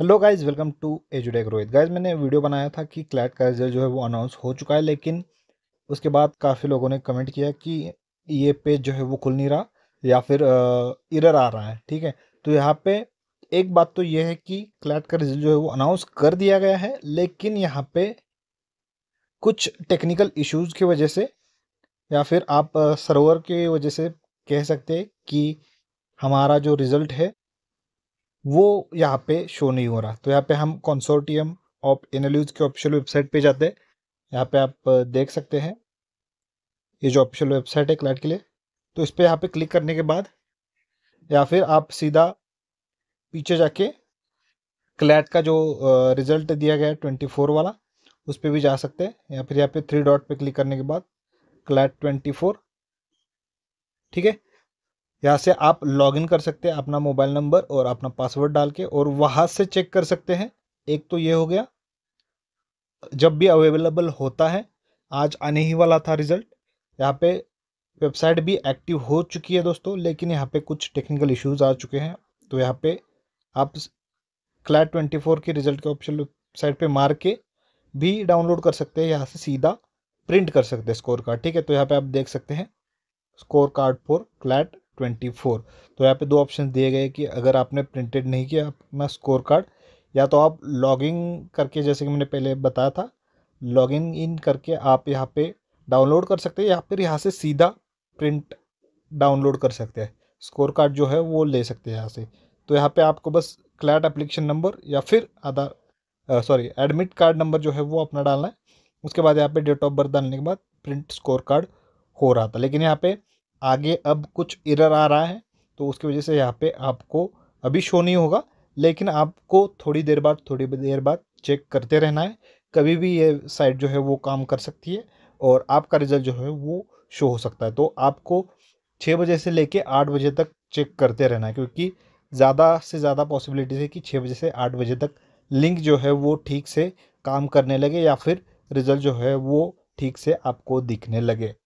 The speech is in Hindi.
हेलो गाइस वेलकम टू एजुडेक रोहित गाइस मैंने वीडियो बनाया था कि क्लैट का रिजल्ट जो है वो अनाउंस हो चुका है लेकिन उसके बाद काफ़ी लोगों ने कमेंट किया कि ये पेज जो है वो खुल नहीं रहा या फिर इरर आ रहा है ठीक है तो यहाँ पे एक बात तो ये है कि क्लैट का रिजल्ट जो है वो अनाउंस कर दिया गया है लेकिन यहाँ पे कुछ टेक्निकल इशूज़ की वजह से या फिर आप सर्वर की वजह से कह सकते हैं कि हमारा जो रिज़ल्ट है वो यहाँ पे शो नहीं हो रहा तो यहाँ पे हम कॉन्सोर्टियम ऑफ एनल्यूज के ऑफिशियल वेबसाइट पे जाते हैं यहाँ पे आप देख सकते हैं ये जो ऑफिशियल वेबसाइट है क्लाइट के लिए तो इस पर यहाँ पे क्लिक करने के बाद या फिर आप सीधा पीछे जाके क्लैट का जो रिजल्ट दिया गया है ट्वेंटी फोर वाला उस पर भी जा सकते हैं या फिर यहाँ पे थ्री डॉट पे क्लिक करने के बाद क्लैट ट्वेंटी फोर ठीक है यहाँ से आप लॉगिन कर सकते हैं अपना मोबाइल नंबर और अपना पासवर्ड डाल के और वहाँ से चेक कर सकते हैं एक तो ये हो गया जब भी अवेलेबल होता है आज आने ही वाला था रिजल्ट यहाँ पे वेबसाइट भी एक्टिव हो चुकी है दोस्तों लेकिन यहाँ पे कुछ टेक्निकल इश्यूज आ चुके हैं तो यहाँ पे आप क्लैट ट्वेंटी फोर के रिजल्ट के ऑप्शन वेबसाइट पे मार के भी डाउनलोड कर सकते हैं यहाँ से सीधा प्रिंट कर सकते हैं स्कोर कार्ड ठीक है तो यहाँ पे आप देख सकते हैं scorecard for CLAT twenty four तो यहाँ पे दो ऑप्शन दिए गए कि अगर आपने प्रिंटेड नहीं किया अपना स्कोर कार्ड या तो आप लॉगिंग करके जैसे कि मैंने पहले बताया था लॉगिन इन करके आप यहाँ पे डाउनलोड कर सकते हैं या फिर यहाँ से सीधा प्रिंट डाउनलोड कर सकते हैं स्कोर कार्ड जो है वो ले सकते हैं यहाँ से तो यहाँ पे आपको बस क्लैट एप्लीकेशन नंबर या फिर Aadhaar sorry admit card number जो है वो अपना डालना है उसके बाद यहाँ पे डेट ऑफ बर्थ डालने के बाद प्रिंट स्कोर कार्ड हो रहा था लेकिन यहाँ पे आगे अब कुछ इरर आ रहा है तो उसकी वजह से यहाँ पे आपको अभी शो नहीं होगा लेकिन आपको थोड़ी देर बाद थोड़ी देर बाद चेक करते रहना है कभी भी ये साइट जो है वो काम कर सकती है और आपका रिजल्ट जो है वो शो हो सकता है तो आपको छः बजे से लेके आठ बजे तक चेक करते रहना है क्योंकि ज़्यादा से ज़्यादा पॉसिबिलिटीज़ है कि छः बजे से आठ बजे तक लिंक जो है वो ठीक से काम करने लगे या फिर रिज़ल्ट जो है वो ठीक से आपको दिखने लगे